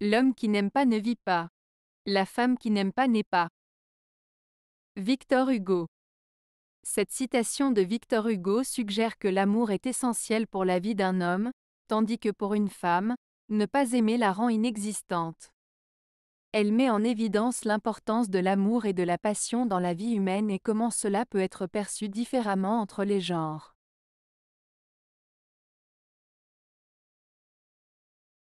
L'homme qui n'aime pas ne vit pas. La femme qui n'aime pas n'est pas. Victor Hugo. Cette citation de Victor Hugo suggère que l'amour est essentiel pour la vie d'un homme, tandis que pour une femme, ne pas aimer la rend inexistante. Elle met en évidence l'importance de l'amour et de la passion dans la vie humaine et comment cela peut être perçu différemment entre les genres.